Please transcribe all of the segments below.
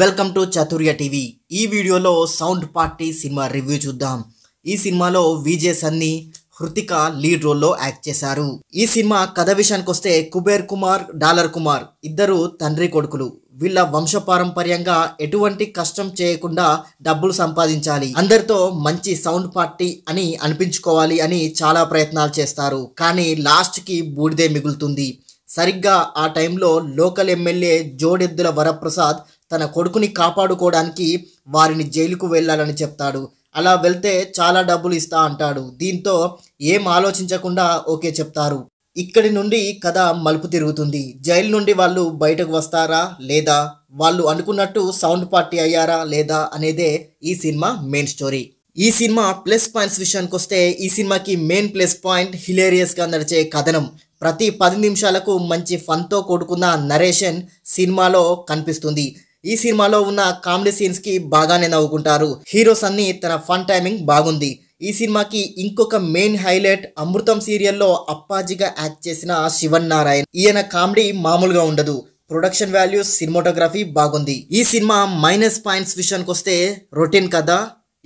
welcome to చతుర్య TV ఈ వీడియోలో sound party cinema review చూద్దాం ఈ సినిమాలో విజయ్ సన్ని హృతిక లీడ్ రోల్లో యాక్ట్ చేశారు ఈ సినిమా కథ విషయానికి వస్తే కుబేర్ కుమార్ డాలర్ కుమార్ ఇద్దరు తండ్రి కొడుకులు వీళ్ళ వంశపారంపర్యంగా ఎటువంటి కష్టం చేయకుండా డబ్బులు సంపాదించాలి అందరితో మంచి సౌండ్ పార్టీ అని అనిపించుకోవాలి అని చాలా ప్రయత్నాలు చేస్తారు కానీ లాస్ట్కి బూడిదే మిగులుతుంది సరిగ్గా ఆ టైంలో లోకల్ ఎమ్మెల్యే జోడెద్దుల వరప్రసాద్ తన కొడుకుని కాపాడుకోవడానికి వారిని జైలుకు వెళ్ళాలని చెప్తాడు అలా వెళ్తే చాలా డబ్బులు ఇస్తా అంటాడు దీంతో ఏం ఆలోచించకుండా ఓకే చెప్తారు ఇక్కడి నుండి కథ మలుపు తిరుగుతుంది జైలు నుండి వాళ్ళు బయటకు వస్తారా లేదా వాళ్ళు అనుకున్నట్టు సౌండ్ పార్టీ అయ్యారా లేదా అనేదే ఈ సినిమా మెయిన్ స్టోరీ ఈ సినిమా ప్లస్ పాయింట్స్ విషయానికి వస్తే ఈ సినిమాకి మెయిన్ ప్లస్ పాయింట్ హిలేరియస్గా నడిచే కథనం ప్రతి పది నిమిషాలకు మంచి ఫన్తో కొడుకున్న నరేషన్ సినిమాలో కనిపిస్తుంది ఈ సినిమాలో ఉన్న కామెడీ సీన్స్ కి బాగానే నవ్వుకుంటారు హీరోస్ అన్ని తన ఫన్ టైమింగ్ బాగుంది ఈ సినిమాకి ఇంకొక మెయిన్ హైలైట్ అమృతం సీరియల్లో అప్పాజీగా యాక్ట్ చేసిన శివన్ నారాయణ్ ఈయన కామెడీ మామూలుగా ఉండదు ప్రొడక్షన్ వాల్యూస్ సినిమాటోగ్రఫీ బాగుంది ఈ సినిమా మైనస్ పాయింట్స్ విషయానికి వస్తే రొటీన్ కదా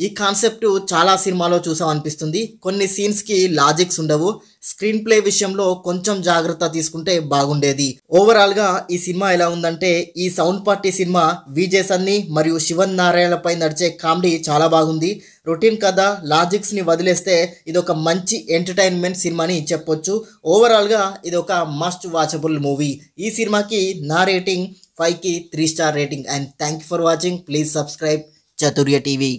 ఈ కాన్సెప్ట్ చాలా సినిమాలో చూసాం అనిపిస్తుంది కొన్ని సీన్స్కి లాజిక్స్ ఉండవు స్క్రీన్ ప్లే విషయంలో కొంచెం జాగ్రత్త తీసుకుంటే బాగుండేది ఓవరాల్గా ఈ సినిమా ఎలా ఉందంటే ఈ సౌండ్ పార్టీ సినిమా విజయ్ సన్ని మరియు శివన్ నారాయణపై నడిచే కామెడీ చాలా బాగుంది రొటీన్ కథ లాజిక్స్ని వదిలేస్తే ఇది ఒక మంచి ఎంటర్టైన్మెంట్ సినిమాని చెప్పొచ్చు ఓవరాల్గా ఇది ఒక మస్ట్ వాచబుల్ మూవీ ఈ సినిమాకి నా రేటింగ్ ఫైవ్కి three star rating and thank for watching please subscribe Chaturya TV